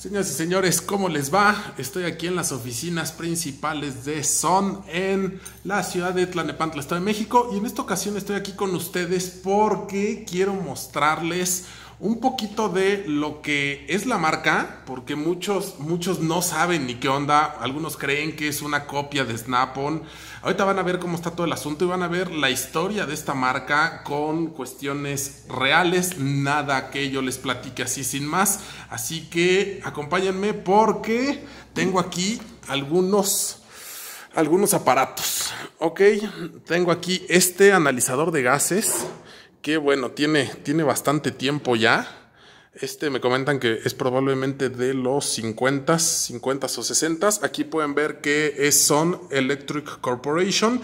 Señoras y señores, ¿cómo les va? Estoy aquí en las oficinas principales de Son en la ciudad de Tlanepantla, Estado de México. Y en esta ocasión estoy aquí con ustedes porque quiero mostrarles un poquito de lo que es la marca, porque muchos, muchos no saben ni qué onda, algunos creen que es una copia de Snap-on. Ahorita van a ver cómo está todo el asunto y van a ver la historia de esta marca con cuestiones reales, nada que yo les platique así sin más. Así que acompáñenme porque tengo aquí algunos algunos aparatos. Ok, tengo aquí este analizador de gases que bueno, tiene, tiene bastante tiempo ya. Este me comentan que es probablemente de los 50, 50 o 60. Aquí pueden ver que es Son Electric Corporation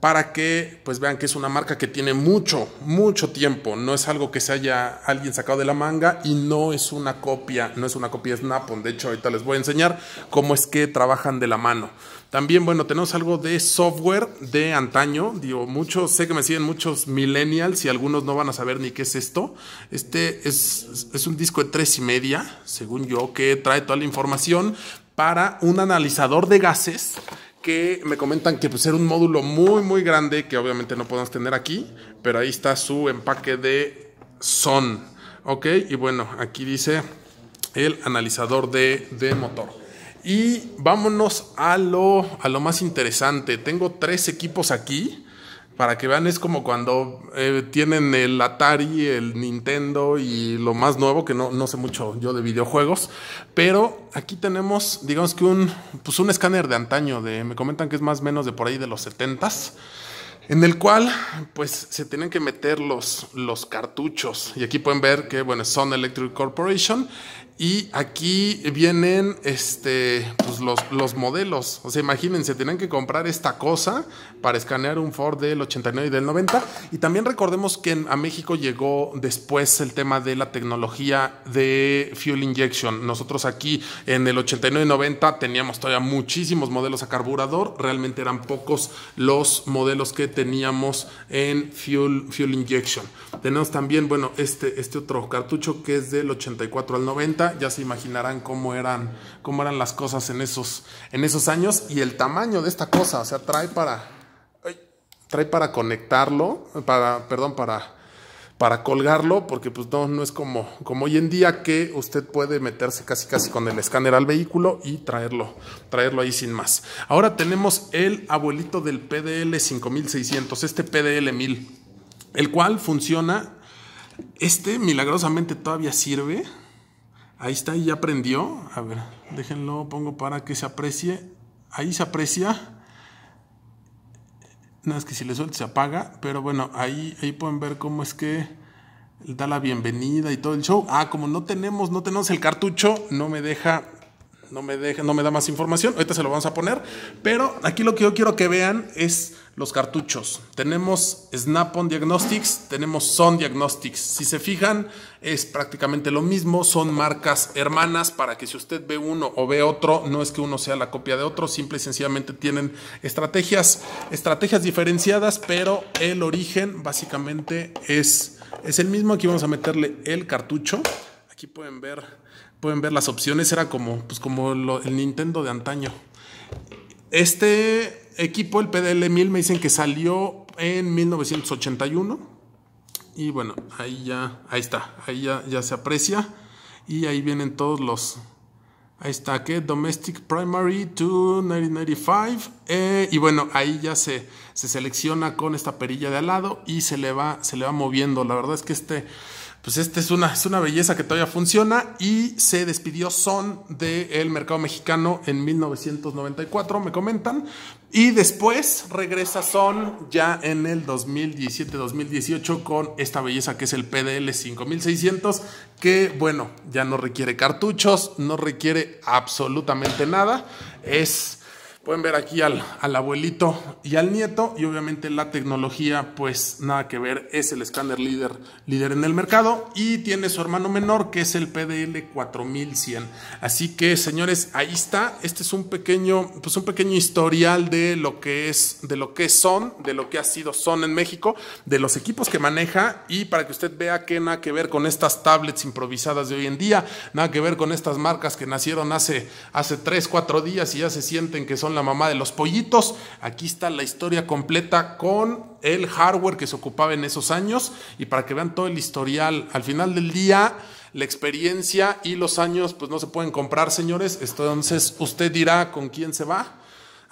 para que pues vean que es una marca que tiene mucho, mucho tiempo, no es algo que se haya alguien sacado de la manga y no es una copia, no es una copia de snap de hecho ahorita les voy a enseñar cómo es que trabajan de la mano. También, bueno, tenemos algo de software de antaño. Digo, muchos, sé que me siguen muchos millennials y algunos no van a saber ni qué es esto. Este es, es un disco de tres y media, según yo, que trae toda la información para un analizador de gases que me comentan que pues era un módulo muy muy grande que obviamente no podemos tener aquí, pero ahí está su empaque de son, ¿ok? Y bueno, aquí dice el analizador de, de motor. Y vámonos a lo, a lo más interesante. Tengo tres equipos aquí para que vean, es como cuando eh, tienen el Atari, el Nintendo y lo más nuevo, que no, no sé mucho yo de videojuegos, pero aquí tenemos, digamos que un, pues un escáner de antaño, de, me comentan que es más o menos de por ahí de los 70s en el cual pues se tienen que meter los, los cartuchos y aquí pueden ver que bueno son Electric Corporation y aquí vienen este, pues, los, modelos. O sea, imagínense, tenían que comprar esta cosa para escanear un Ford del 89 y del 90. Y también recordemos que a México llegó después el tema de la tecnología de fuel injection. Nosotros aquí en el 89 y 90 teníamos todavía muchísimos modelos a carburador. Realmente eran pocos los modelos que teníamos en fuel, fuel injection. Tenemos también, bueno, este, este otro cartucho que es del 84 al 90 ya se imaginarán cómo eran, cómo eran las cosas en esos, en esos años y el tamaño de esta cosa, o sea, trae para, trae para conectarlo, para, perdón, para, para colgarlo, porque pues no, no es como, como hoy en día que usted puede meterse casi casi con el escáner al vehículo y traerlo, traerlo ahí sin más. Ahora tenemos el abuelito del PDL 5600, este PDL 1000, el cual funciona, este milagrosamente todavía sirve, Ahí está, ahí ya prendió. A ver, déjenlo, pongo para que se aprecie. Ahí se aprecia. Nada es que si le suelto se apaga, pero bueno, ahí, ahí pueden ver cómo es que da la bienvenida y todo el show. Ah, como no tenemos, no tenemos el cartucho, no me deja, no me deja, no me da más información. Ahorita se lo vamos a poner, pero aquí lo que yo quiero que vean es los cartuchos. Tenemos Snap-on Diagnostics, tenemos Son Diagnostics. Si se fijan, es prácticamente lo mismo, son marcas hermanas para que si usted ve uno o ve otro, no es que uno sea la copia de otro, simple y sencillamente tienen estrategias, estrategias diferenciadas, pero el origen básicamente es, es el mismo. Aquí vamos a meterle el cartucho. Aquí pueden ver, pueden ver las opciones, era como, pues como el Nintendo de antaño. Este equipo, el PDL-1000, me dicen que salió en 1981. Y bueno, ahí ya, ahí está, ahí ya, ya se aprecia. Y ahí vienen todos los... Ahí está, que Domestic Primary to 1995. Eh, y bueno, ahí ya se, se selecciona con esta perilla de al lado y se le, va, se le va moviendo. La verdad es que este pues esta es una, es una belleza que todavía funciona y se despidió Son del mercado mexicano en 1994, me comentan. Y después regresa Son ya en el 2017-2018 con esta belleza que es el PDL 5600, que bueno, ya no requiere cartuchos, no requiere absolutamente nada. Es Pueden ver aquí al, abuelito y al nieto y obviamente la tecnología pues nada que ver, es el escáner líder, líder en el mercado y tiene su hermano menor que es el PDL 4100. Así que señores, ahí está, este es un pequeño pues un pequeño historial de lo que es de lo que son, de lo que ha sido son en México, de los equipos que maneja y para que usted vea que nada que ver con estas tablets improvisadas de hoy en día, nada que ver con estas marcas que nacieron hace hace 3, 4 días y ya se sienten que son la mamá de los pollitos. Aquí está la historia completa con el hardware que se ocupaba en esos años y para que vean todo el historial. Al final del día, la experiencia y los años pues no se pueden comprar, señores. Entonces usted dirá con quién se va.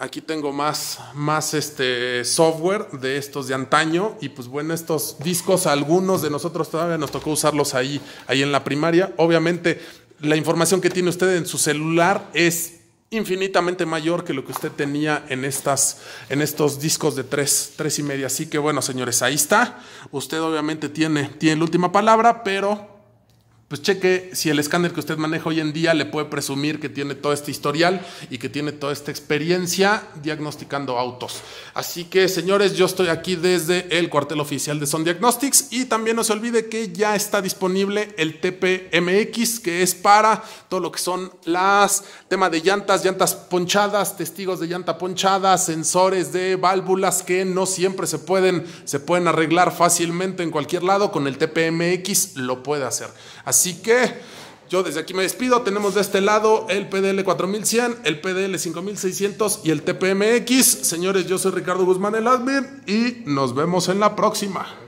Aquí tengo más, más este software de estos de antaño y pues bueno, estos discos, algunos de nosotros todavía nos tocó usarlos ahí, ahí en la primaria. Obviamente la información que tiene usted en su celular es infinitamente mayor que lo que usted tenía en, estas, en estos discos de tres, tres y media. Así que bueno, señores, ahí está. Usted obviamente tiene, tiene la última palabra, pero pues cheque si el escáner que usted maneja hoy en día le puede presumir que tiene todo este historial y que tiene toda esta experiencia diagnosticando autos. Así que, señores, yo estoy aquí desde el cuartel oficial de Son Diagnostics y también no se olvide que ya está disponible el TPMX, que es para todo lo que son las temas de llantas, llantas ponchadas, testigos de llanta ponchada, sensores de válvulas que no siempre se pueden, se pueden arreglar fácilmente en cualquier lado. Con el TPMX lo puede hacer. Así que yo desde aquí me despido. Tenemos de este lado el PDL 4100, el PDL 5600 y el TPMX. Señores, yo soy Ricardo Guzmán, el admin, y nos vemos en la próxima.